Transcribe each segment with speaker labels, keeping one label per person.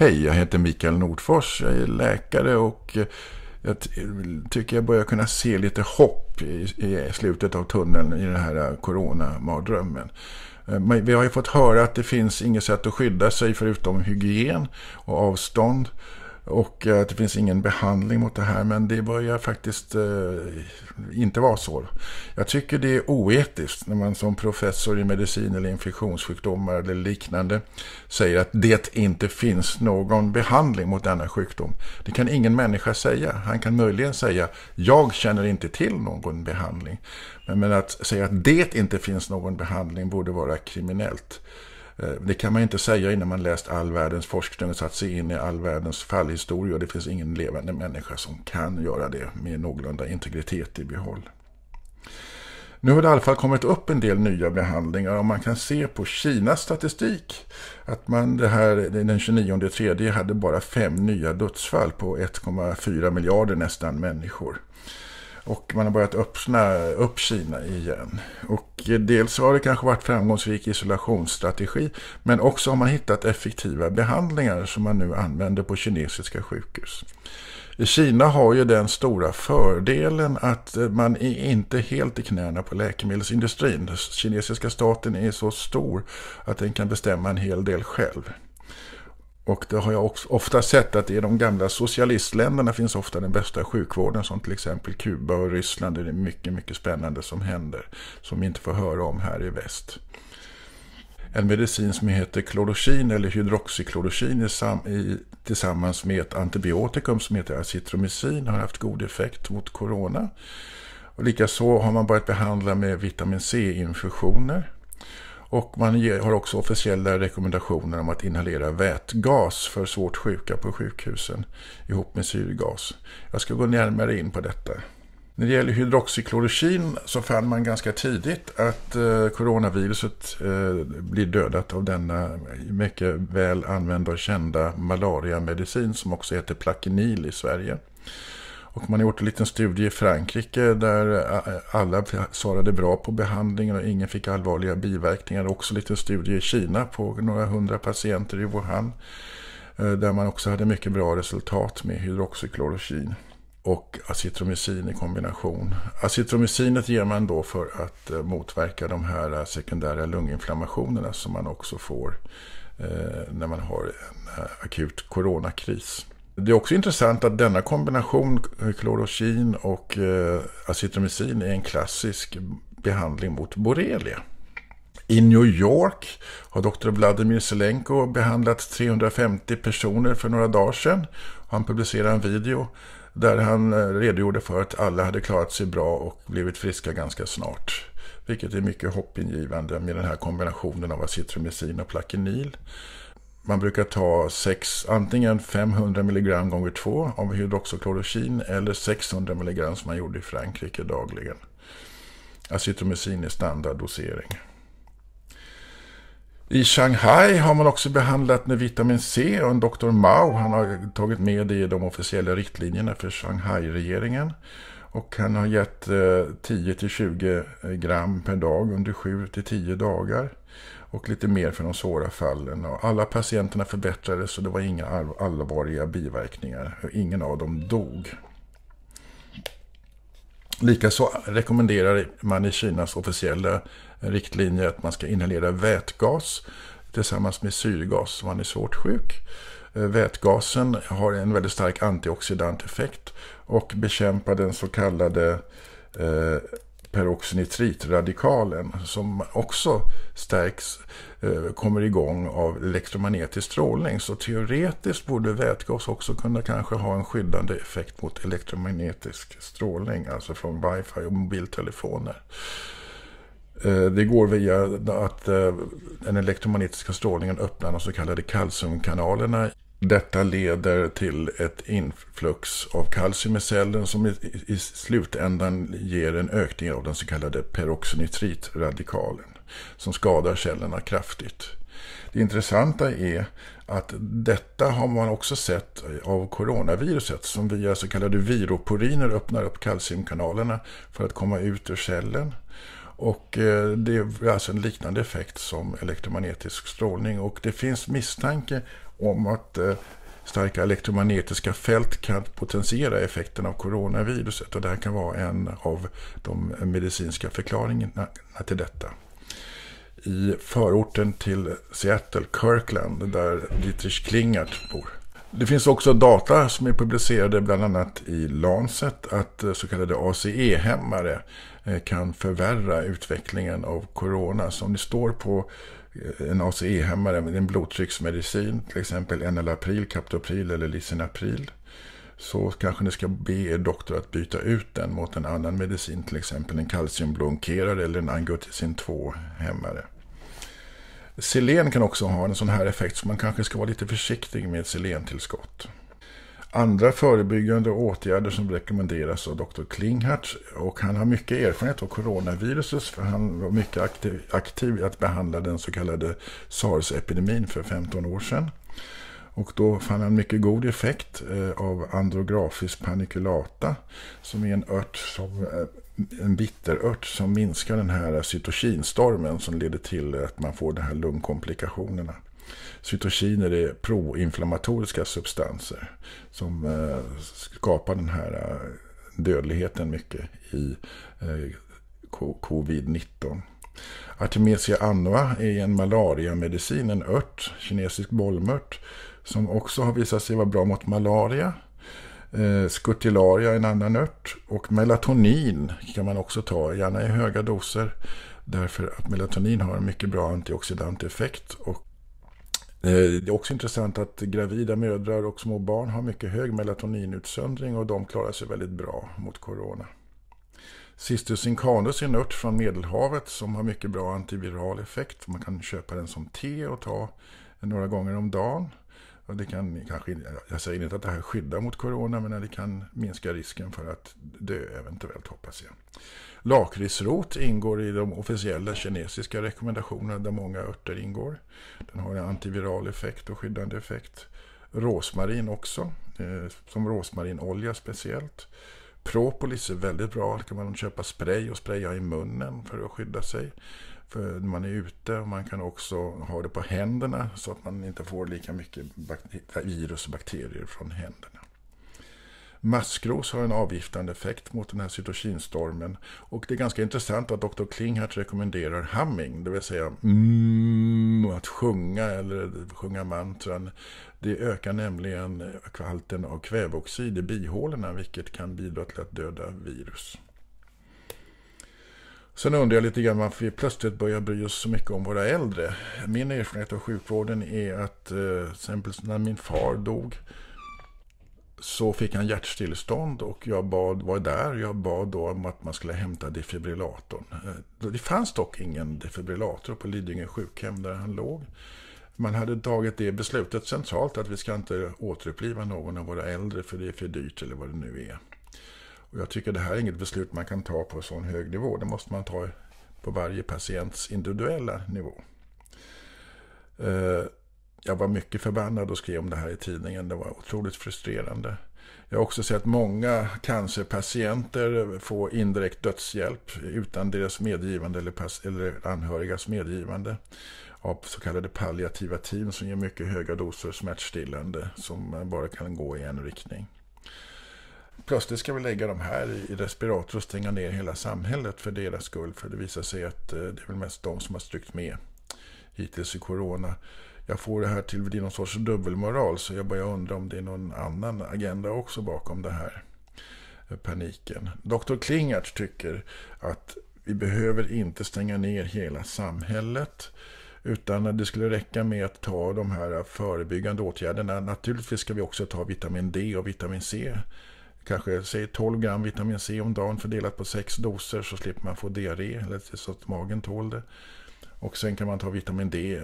Speaker 1: Hej, jag heter Mikael Nordfors, jag är läkare och eh, jag tycker jag börjar kunna se lite hopp i, slutet av tunneln i den här eh, coronamardrömmen. Eh, vi har ju fått höra att det finns inget sätt att skydda sig förutom hygien och avstånd. Och eh, att det finns ingen behandling mot det här. Men det börjar faktiskt eh, inte vara så. Jag tycker det är oetiskt när man som professor i medicin eller infektionssjukdomar eller liknande säger att det inte finns någon behandling mot denna sjukdom. Det kan ingen människa säga. Han kan möjligen säga jag känner inte till någon behandling. Men att säga att det inte finns någon behandling borde vara kriminellt. Eh, det kan man inte säga innan man läst all världens forskning och satt sig in i all världens fallhistoria. Det finns ingen levande människa som kan göra det med någorlunda integritet i behåll. Nu har det i alla fall kommit upp en del nya behandlingar och man kan se på Kinas statistik att man det här, den 29 tredje hade bara fem nya dödsfall på 1,4 miljarder nästan människor. Och man har börjat öppna upp Kina igen. Och dels har det kanske varit framgångsrik isolationsstrategi. Men också har man hittat effektiva behandlingar som man nu använder på kinesiska sjukhus. Kina har ju den stora fördelen att man är inte helt i knäna på läkemedelsindustrin. kinesiska staten är så stor att den kan bestämma en hel del själv. Och det har jag också ofta sett att i de gamla socialistländerna finns ofta den bästa sjukvården som till exempel Kuba och Ryssland. Där det är mycket, mycket spännande som händer som vi inte får höra om här i väst. En medicin som heter klorokin eller hydroxyklorokin tillsammans med ett antibiotikum som heter acitromycin har haft god effekt mot corona. likaså har man börjat behandla med vitamin C-infusioner och man har också officiella rekommendationer om att inhalera vätgas för svårt sjuka på sjukhusen ihop med syrgas. Jag ska gå närmare in på detta. När det gäller hydroxyklorokin så fann man ganska tidigt att eh, coronaviruset eh, blir dödat av denna mycket väl använda och kända malariamedicin som också heter Plaquenil i Sverige. Och man har gjort en liten studie i Frankrike där eh, alla svarade bra på behandlingen och ingen fick allvarliga biverkningar. Också en liten studie i Kina på några hundra patienter i Wuhan. Eh, där man också hade mycket bra resultat med hydroxyklorokin och acetromycin i kombination. Acetromycinet ger man då för att eh, motverka de här sekundära lunginflammationerna som man också får när man har en akut coronakris. Det är också intressant att denna kombination, klorokin eh, och eh, acetamycin, är en klassisk behandling mot borrelia. I New York har doktor Vladimir Selenko behandlat 350 personer för några dagar sedan. Han publicerade en video där han eh, redogjorde för att alla hade klarat sig bra och blivit friska ganska snart. Vilket är mycket hoppingivande med den här kombinationen av acetromycin och plakenil man brukar ta sex, antingen 500 mg gånger 2 av hydroxoklorokin eller 600 mg som man gjorde i Frankrike dagligen. Acetomycin är standarddosering. I Shanghai har man också behandlat med vitamin C och en doktor Mao han har tagit med det i de officiella riktlinjerna för Shanghai-regeringen. Och han har gett 10-20 eh, gram per dag under 7-10 dagar och lite mer för de svåra fallen. Och alla patienterna förbättrades och det var inga allvarliga biverkningar. Ingen av dem dog. Likaså rekommenderar man i Kinas officiella riktlinjer att man ska inhalera vätgas tillsammans med syrgas om man är svårt sjuk. Eh, vätgasen har en väldigt stark antioxidant effekt och bekämpar den så kallade eh, peroxenitritradikalen som också stärks, eh, kommer igång av elektromagnetisk strålning. Så teoretiskt borde vätgas också kunna kanske ha en skyddande effekt mot elektromagnetisk strålning, alltså från wifi och mobiltelefoner. Eh, det går via att eh, den elektromagnetiska strålningen öppnar de så kallade kalciumkanalerna detta leder till ett influx av kalcium i cellen som i, slutändan ger en ökning av den så kallade peroxenitritradikalen som skadar cellerna kraftigt. Det intressanta är att detta har man också sett av coronaviruset som via så kallade viroporiner öppnar upp kalciumkanalerna för att komma ut ur cellen. Och eh, det är alltså en liknande effekt som elektromagnetisk strålning och det finns misstanke om att eh, starka elektromagnetiska fält kan potentiera effekten av coronaviruset och det här kan vara en av de medicinska förklaringarna till detta. I förorten till Seattle, Kirkland, där Dietrich Klingert bor. Det finns också data som är publicerade bland annat i Lancet att eh, så kallade ACE-hämmare eh, kan förvärra utvecklingen av corona. Så om ni står på en ACE-hämmare, en blodtrycksmedicin, till exempel enalapril, Captopril eller lisinapril, så kanske ni ska be er doktor att byta ut den mot en annan medicin, till exempel en kalciumblonkerare eller en angiotensin 2-hämmare. Selen kan också ha en sån här effekt, så man kanske ska vara lite försiktig med selentillskott. Andra förebyggande åtgärder som rekommenderas av Dr. Klinghardt och han har mycket erfarenhet av coronaviruset för han var mycket aktiv, aktiv i att behandla den så kallade SARS-epidemin för 15 år sedan. Och då fann han mycket god effekt eh, av andrographis paniculata som är en ört som eh, en bitterört som minskar den här cytokinstormen som leder till att man får de här lungkomplikationerna. Cytokiner är proinflammatoriska substanser som eh, skapar den här eh, dödligheten mycket i eh, covid-19. Artemisia annua är en malariamedicin, en ört, kinesisk bollmört, som också har visat sig vara bra mot malaria. Scutellaria är en annan ört. Och melatonin kan man också ta, gärna i höga doser. Därför att melatonin har en mycket bra antioxidant effekt och Eh, det är också intressant att gravida mödrar och små barn har mycket hög melatoninutsöndring och de klarar sig väldigt bra mot corona. Cistus incanus är en ört från Medelhavet som har mycket bra antiviral effekt. Man kan köpa den som te och ta några gånger om dagen. Och det kan kanske, jag säger inte att det här skyddar mot corona, men det kan minska risken för att dö eventuellt, hoppas jag. Lakritsrot ingår i de officiella kinesiska rekommendationerna där många örter ingår. Den har en antiviral effekt och skyddande effekt. Rosmarin också, eh, som rosmarinolja speciellt. Propolis är väldigt bra. Då kan man köpa spray och spraya i munnen för att skydda sig. För man är ute man kan också ha det på händerna så att man inte får lika mycket virus och bakterier från händerna. Maskros har en avgiftande effekt mot den här cytokinstormen och det är ganska intressant att Dr. Klinghardt rekommenderar humming, det vill säga mm, att sjunga eller sjunga mantran. Det ökar nämligen halten av kväveoxid i bihålorna vilket kan bidra till att döda virus. Sen undrar jag lite grann varför vi plötsligt börjar bry oss så mycket om våra äldre. Min erfarenhet av sjukvården är att eh, exempelvis när min far dog så fick han hjärtstillestånd och jag bad, var där. Jag bad då om att man skulle hämta defibrillatorn. Eh, det fanns dock ingen defibrillator på Lidingö sjukhem där han låg. Man hade tagit det beslutet centralt att vi ska inte återuppliva någon av våra äldre för det är för dyrt eller vad det nu är. Och jag tycker det här är inget beslut man kan ta på sån hög nivå. Det måste man ta på varje patients individuella nivå. Eh, jag var mycket förbannad och skrev om det här i tidningen. Det var otroligt frustrerande. Jag har också sett många cancerpatienter få indirekt dödshjälp utan deras medgivande eller, eller anhörigas medgivande av så kallade palliativa team som ger mycket höga doser smärtstillande som bara kan gå i en riktning. Plötsligt ska vi lägga dem här i respirator och stänga ner hela samhället för deras skull för det visar sig att eh, det är väl mest de som har strykt med hittills i corona jag får det här till vid någon sorts dubbelmoral. Så jag börjar undra om det är någon annan agenda också bakom det här. Eh, paniken. Dr. Klingart tycker att vi behöver inte stänga ner hela samhället. Utan det skulle räcka med att ta de här förebyggande åtgärderna. Naturligtvis ska vi också ta vitamin D och vitamin C. Kanske säg 12 gram vitamin C om dagen fördelat på sex doser så slipper man få diarré eller så att magen tål det. Och sen kan man ta vitamin D,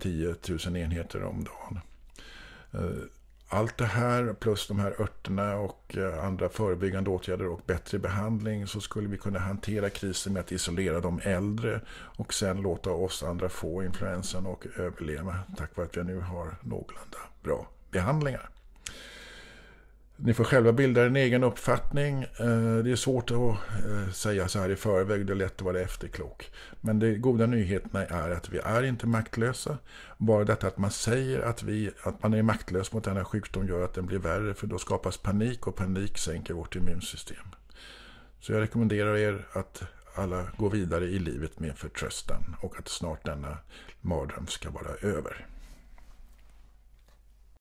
Speaker 1: 10 eh, 000 enheter om dagen. Eh, allt det här plus de här örterna och eh, andra förebyggande åtgärder och bättre behandling så skulle vi kunna hantera krisen med att isolera de äldre och sen låta oss andra få influensan och överleva tack vare att vi nu har någorlunda bra behandlingar. Ni får själva bilda en egen uppfattning. Eh, det är svårt att eh, säga så här i förväg, det är lätt att vara efterklok. Men de goda nyheterna är att vi är inte maktlösa. Bara detta att man säger att, vi, att man är maktlös mot denna sjukdom gör att den blir värre, för då skapas panik och panik sänker vårt immunsystem. Så jag rekommenderar er att alla går vidare i livet med förtröstan och att snart denna mardröm ska vara över.